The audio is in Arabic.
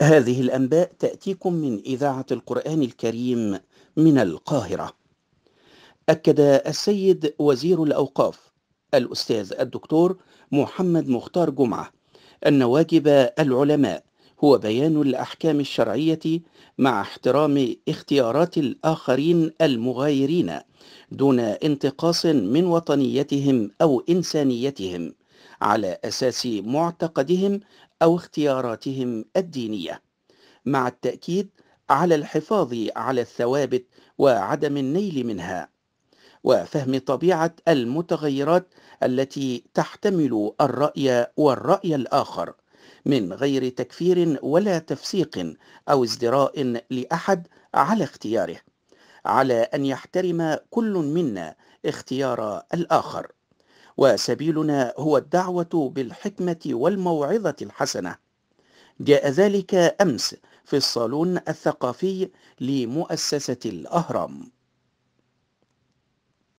هذه الأنباء تأتيكم من إذاعة القرآن الكريم من القاهرة. أكد السيد وزير الأوقاف الأستاذ الدكتور محمد مختار جمعة أن واجب العلماء هو بيان الأحكام الشرعية مع احترام اختيارات الآخرين المغايرين دون انتقاص من وطنيتهم أو إنسانيتهم على أساس معتقدهم أو اختياراتهم الدينية مع التأكيد على الحفاظ على الثوابت وعدم النيل منها وفهم طبيعة المتغيرات التي تحتمل الرأي والرأي الآخر من غير تكفير ولا تفسيق أو ازدراء لأحد على اختياره على أن يحترم كل منا اختيار الآخر وسبيلنا هو الدعوة بالحكمة والموعظة الحسنة جاء ذلك أمس في الصالون الثقافي لمؤسسة الأهرام